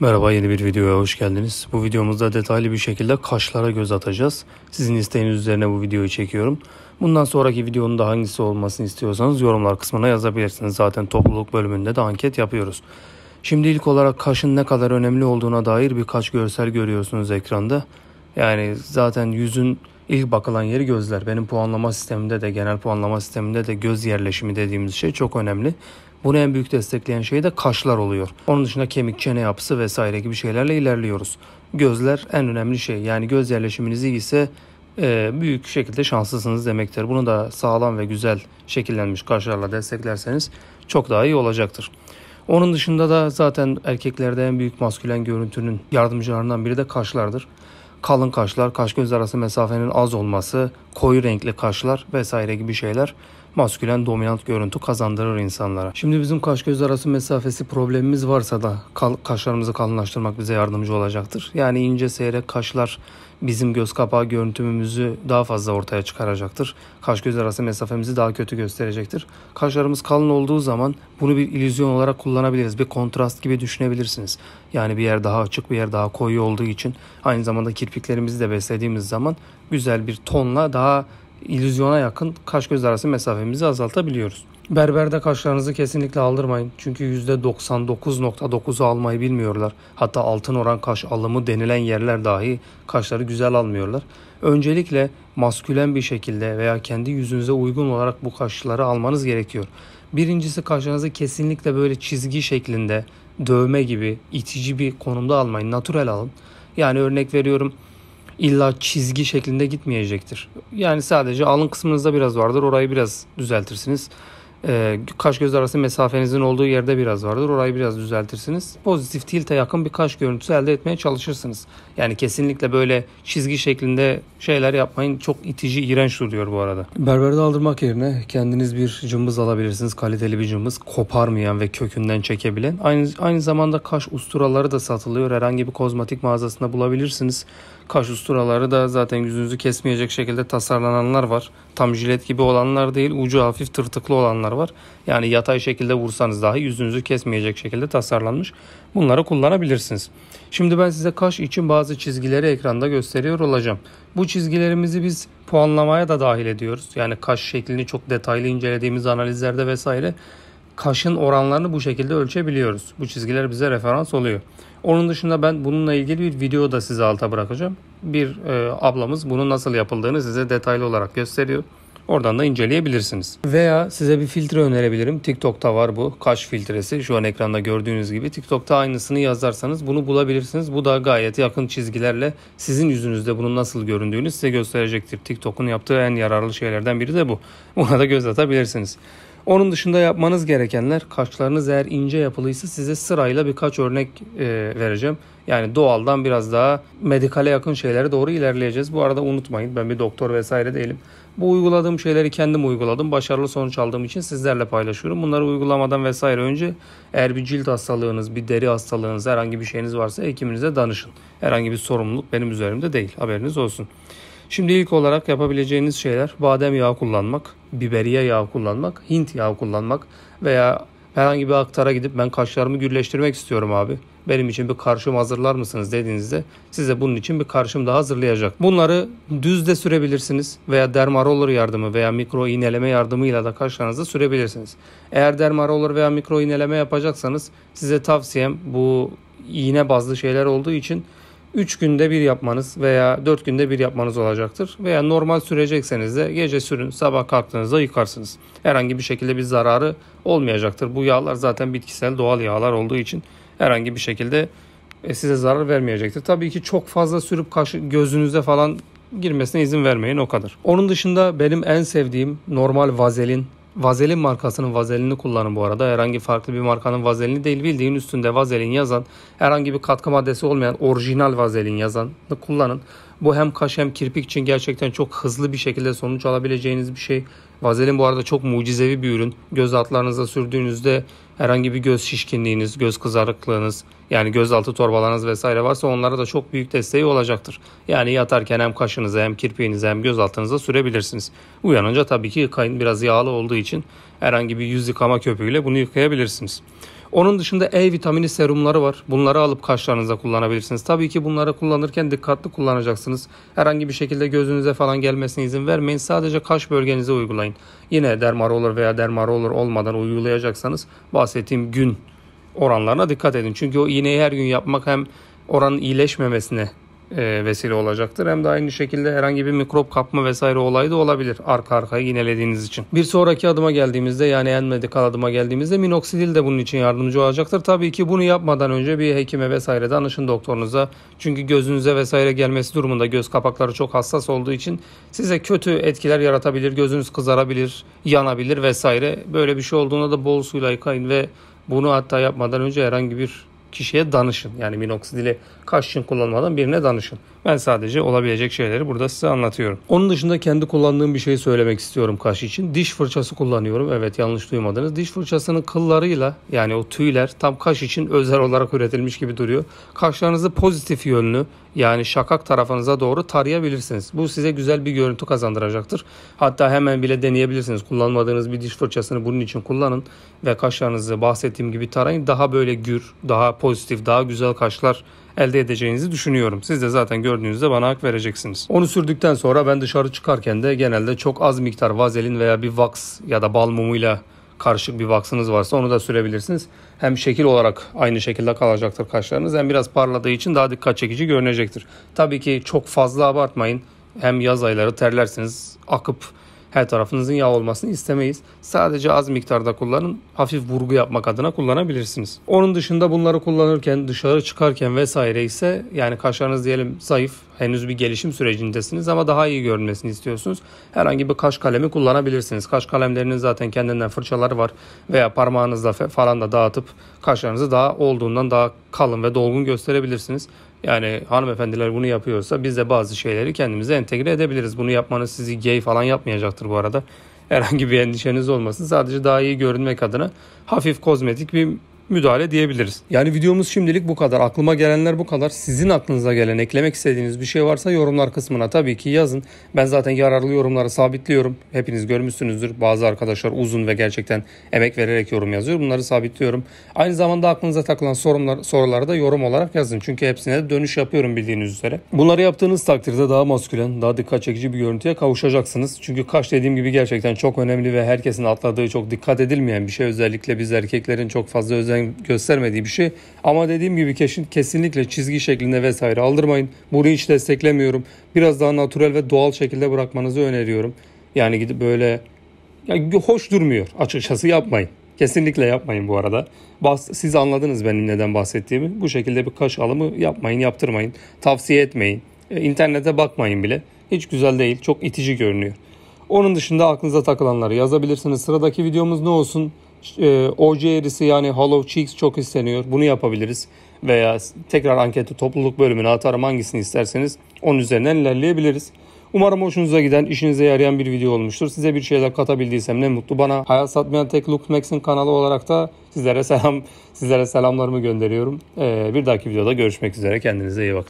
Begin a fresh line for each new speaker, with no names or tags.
Merhaba yeni bir videoya hoş geldiniz. Bu videomuzda detaylı bir şekilde kaşlara göz atacağız. Sizin isteğiniz üzerine bu videoyu çekiyorum. Bundan sonraki videonun da hangisi olmasını istiyorsanız yorumlar kısmına yazabilirsiniz. Zaten topluluk bölümünde de anket yapıyoruz. Şimdi ilk olarak kaşın ne kadar önemli olduğuna dair birkaç görsel görüyorsunuz ekranda. Yani zaten yüzün ilk bakılan yeri gözler. Benim puanlama sistemimde de genel puanlama sisteminde de göz yerleşimi dediğimiz şey çok önemli. Bunu en büyük destekleyen şey de kaşlar oluyor. Onun dışında kemik, çene yapısı vesaire gibi şeylerle ilerliyoruz. Gözler en önemli şey. Yani göz yerleşiminiz iyi e, büyük şekilde şanslısınız demektir. Bunu da sağlam ve güzel şekillenmiş kaşlarla desteklerseniz çok daha iyi olacaktır. Onun dışında da zaten erkeklerde en büyük maskülen görüntünün yardımcılarından biri de kaşlardır kalın kaşlar, kaş göz arası mesafenin az olması, koyu renkli kaşlar vesaire gibi şeyler maskülen dominant görüntü kazandırır insanlara. Şimdi bizim kaş göz arası mesafesi problemimiz varsa da kaşlarımızı kalınlaştırmak bize yardımcı olacaktır. Yani ince seyrek kaşlar bizim göz kapağı görüntümümüzü daha fazla ortaya çıkaracaktır. Kaş göz arası mesafemizi daha kötü gösterecektir. Kaşlarımız kalın olduğu zaman bunu bir illüzyon olarak kullanabiliriz. Bir kontrast gibi düşünebilirsiniz. Yani bir yer daha açık bir yer daha koyu olduğu için aynı zamanda kirpiklerimizi de beslediğimiz zaman güzel bir tonla daha illüzyona yakın kaş göz arası mesafemizi azaltabiliyoruz. Berberde kaşlarınızı kesinlikle aldırmayın. Çünkü %99.9'u almayı bilmiyorlar. Hatta altın oran kaş alımı denilen yerler dahi kaşları güzel almıyorlar. Öncelikle maskülen bir şekilde veya kendi yüzünüze uygun olarak bu kaşları almanız gerekiyor. Birincisi kaşlarınızı kesinlikle böyle çizgi şeklinde dövme gibi itici bir konumda almayın. Natürel alın. Yani örnek veriyorum illa çizgi şeklinde gitmeyecektir. Yani sadece alın kısmınızda biraz vardır. Orayı biraz düzeltirsiniz. E, kaş göz arası mesafenizin olduğu yerde biraz vardır. Orayı biraz düzeltirsiniz. Pozitif tilte yakın bir kaş görüntüsü elde etmeye çalışırsınız. Yani kesinlikle böyle çizgi şeklinde şeyler yapmayın. Çok itici, iğrenç duruyor bu arada. Berberde aldırmak yerine kendiniz bir cımbız alabilirsiniz. Kaliteli bir cımbız. Koparmayan ve kökünden çekebilen. Aynı, aynı zamanda kaş usturaları da satılıyor. Herhangi bir kozmetik mağazasında bulabilirsiniz. Kaş usturaları da zaten yüzünüzü kesmeyecek şekilde tasarlananlar var. Tam jilet gibi olanlar değil, ucu hafif tırtıklı olanlar var. Yani yatay şekilde vursanız dahi yüzünüzü kesmeyecek şekilde tasarlanmış. Bunları kullanabilirsiniz. Şimdi ben size kaş için bazı çizgileri ekranda gösteriyor olacağım. Bu çizgilerimizi biz puanlamaya da dahil ediyoruz. Yani kaş şeklini çok detaylı incelediğimiz analizlerde vesaire kaşın oranlarını bu şekilde ölçebiliyoruz. Bu çizgiler bize referans oluyor. Onun dışında ben bununla ilgili bir video da size alta bırakacağım. Bir e, ablamız bunun nasıl yapıldığını size detaylı olarak gösteriyor. Oradan da inceleyebilirsiniz. Veya size bir filtre önerebilirim. TikTok'ta var bu kaş filtresi. Şu an ekranda gördüğünüz gibi. TikTok'ta aynısını yazarsanız bunu bulabilirsiniz. Bu da gayet yakın çizgilerle sizin yüzünüzde bunun nasıl göründüğünü size gösterecektir. TikTok'un yaptığı en yararlı şeylerden biri de bu. Buna da göz atabilirsiniz. Onun dışında yapmanız gerekenler kaşlarınız eğer ince yapılıysa size sırayla birkaç örnek e, vereceğim. Yani doğaldan biraz daha medikale yakın şeylere doğru ilerleyeceğiz. Bu arada unutmayın ben bir doktor vesaire değilim. Bu uyguladığım şeyleri kendim uyguladım. Başarılı sonuç aldığım için sizlerle paylaşıyorum. Bunları uygulamadan vesaire önce eğer bir cilt hastalığınız, bir deri hastalığınız, herhangi bir şeyiniz varsa hekiminize danışın. Herhangi bir sorumluluk benim üzerimde değil. Haberiniz olsun. Şimdi ilk olarak yapabileceğiniz şeyler badem yağı kullanmak, biberiye yağı kullanmak, Hint yağı kullanmak veya herhangi bir aktara gidip ben kaşlarımı gürleştirmek istiyorum abi. Benim için bir karşım hazırlar mısınız dediğinizde size bunun için bir karşım daha hazırlayacak. Bunları düz de sürebilirsiniz veya dermaroller yardımı veya mikro iğneleme yardımıyla da kaşlarınızı sürebilirsiniz. Eğer dermaroller veya mikro iğneleme yapacaksanız size tavsiyem bu iğne bazlı şeyler olduğu için 3 günde bir yapmanız veya 4 günde bir yapmanız olacaktır. Veya normal sürecekseniz de gece sürün sabah kalktığınızda yıkarsınız. Herhangi bir şekilde bir zararı olmayacaktır. Bu yağlar zaten bitkisel doğal yağlar olduğu için herhangi bir şekilde e, size zarar vermeyecektir. Tabii ki çok fazla sürüp kaşı, gözünüze falan girmesine izin vermeyin o kadar. Onun dışında benim en sevdiğim normal vazelin Vazelin markasının vazelini kullanın bu arada. Herhangi farklı bir markanın vazelini değil bildiğin üstünde vazelin yazan herhangi bir katkı maddesi olmayan orijinal vazelin yazanı kullanın. Bu hem kaş hem kirpik için gerçekten çok hızlı bir şekilde sonuç alabileceğiniz bir şey. Vazelin bu arada çok mucizevi bir ürün. Göz altlarınıza sürdüğünüzde herhangi bir göz şişkinliğiniz, göz kızarıklığınız yani göz altı torbalarınız vesaire varsa onlara da çok büyük desteği olacaktır. Yani yatarken hem kaşınıza hem kirpiğinize hem göz altınıza sürebilirsiniz. Uyanınca tabii ki kayın biraz yağlı olduğu için herhangi bir yüz yıkama köpüğüyle bunu yıkayabilirsiniz. Onun dışında E vitamini serumları var. Bunları alıp kaşlarınıza kullanabilirsiniz. Tabii ki bunları kullanırken dikkatli kullanacaksınız. Herhangi bir şekilde gözünüze falan gelmesine izin vermeyin. Sadece kaş bölgenize uygulayın. Yine dermar olur veya dermar olur olmadan uygulayacaksanız bahsettiğim gün oranlarına dikkat edin. Çünkü o iğneyi her gün yapmak hem oranın iyileşmemesine e, vesile olacaktır. Hem de aynı şekilde herhangi bir mikrop kapma vesaire olayı da olabilir arka arkaya yinelediğiniz için. Bir sonraki adıma geldiğimizde yani en medikal adıma geldiğimizde minoksidil de bunun için yardımcı olacaktır. Tabii ki bunu yapmadan önce bir hekime vesaire danışın doktorunuza. Çünkü gözünüze vesaire gelmesi durumunda göz kapakları çok hassas olduğu için size kötü etkiler yaratabilir. Gözünüz kızarabilir, yanabilir vesaire. Böyle bir şey olduğunda da bol suyla yıkayın ve bunu hatta yapmadan önce herhangi bir kişiye danışın. Yani minoksidili kaç gün kullanmadan birine danışın. Ben sadece olabilecek şeyleri burada size anlatıyorum. Onun dışında kendi kullandığım bir şey söylemek istiyorum kaş için. Diş fırçası kullanıyorum. Evet yanlış duymadınız. Diş fırçasının kıllarıyla yani o tüyler tam kaş için özel olarak üretilmiş gibi duruyor. Kaşlarınızı pozitif yönlü yani şakak tarafınıza doğru tarayabilirsiniz. Bu size güzel bir görüntü kazandıracaktır. Hatta hemen bile deneyebilirsiniz. Kullanmadığınız bir diş fırçasını bunun için kullanın ve kaşlarınızı bahsettiğim gibi tarayın. Daha böyle gür, daha pozitif, daha güzel kaşlar elde edeceğinizi düşünüyorum. Siz de zaten gördüğünüzde bana hak vereceksiniz. Onu sürdükten sonra ben dışarı çıkarken de genelde çok az miktar vazelin veya bir wax ya da bal mumuyla karışık bir vaksınız varsa onu da sürebilirsiniz. Hem şekil olarak aynı şekilde kalacaktır kaşlarınız hem biraz parladığı için daha dikkat çekici görünecektir. Tabii ki çok fazla abartmayın. Hem yaz ayları terlersiniz, akıp her tarafınızın yağ olmasını istemeyiz. Sadece az miktarda kullanın. Hafif vurgu yapmak adına kullanabilirsiniz. Onun dışında bunları kullanırken dışarı çıkarken vesaire ise yani kaşlarınız diyelim zayıf henüz bir gelişim sürecindesiniz ama daha iyi görünmesini istiyorsunuz. Herhangi bir kaş kalemi kullanabilirsiniz. Kaş kalemlerinin zaten kendinden fırçaları var veya parmağınızla falan da dağıtıp kaşlarınızı daha olduğundan daha kalın ve dolgun gösterebilirsiniz. Yani hanımefendiler bunu yapıyorsa biz de bazı şeyleri kendimize entegre edebiliriz. Bunu yapmanız sizi gay falan yapmayacaktır bu arada. Herhangi bir endişeniz olmasın. Sadece daha iyi görünmek adına hafif kozmetik bir müdahale diyebiliriz. Yani videomuz şimdilik bu kadar. Aklıma gelenler bu kadar. Sizin aklınıza gelen, eklemek istediğiniz bir şey varsa yorumlar kısmına tabii ki yazın. Ben zaten yararlı yorumları sabitliyorum. Hepiniz görmüşsünüzdür. Bazı arkadaşlar uzun ve gerçekten emek vererek yorum yazıyor. Bunları sabitliyorum. Aynı zamanda aklınıza takılan sorumlar, soruları da yorum olarak yazın. Çünkü hepsine de dönüş yapıyorum bildiğiniz üzere. Bunları yaptığınız takdirde daha maskülen, daha dikkat çekici bir görüntüye kavuşacaksınız. Çünkü kaş dediğim gibi gerçekten çok önemli ve herkesin atladığı çok dikkat edilmeyen bir şey. Özellikle biz erkeklerin çok fazla özel özen göstermediği bir şey. Ama dediğim gibi kesin kesinlikle çizgi şeklinde vesaire aldırmayın. Bunu hiç desteklemiyorum. Biraz daha natürel ve doğal şekilde bırakmanızı öneriyorum. Yani gidip böyle yani hoş durmuyor açıkçası yapmayın. Kesinlikle yapmayın bu arada. Bahs- Siz anladınız benim neden bahsettiğimi. Bu şekilde bir kaş alımı yapmayın, yaptırmayın. Tavsiye etmeyin. E, internete bakmayın bile. Hiç güzel değil. Çok itici görünüyor. Onun dışında aklınıza takılanları yazabilirsiniz. Sıradaki videomuz ne olsun? e, OC erisi yani Hollow Cheeks çok isteniyor. Bunu yapabiliriz. Veya tekrar anketi topluluk bölümüne atarım hangisini isterseniz onun üzerinden ilerleyebiliriz. Umarım hoşunuza giden, işinize yarayan bir video olmuştur. Size bir şeyler katabildiysem ne mutlu bana. Hayat Satmayan Tek Look Max'in kanalı olarak da sizlere selam sizlere selamlarımı gönderiyorum. Ee, bir dahaki videoda görüşmek üzere. Kendinize iyi bakın.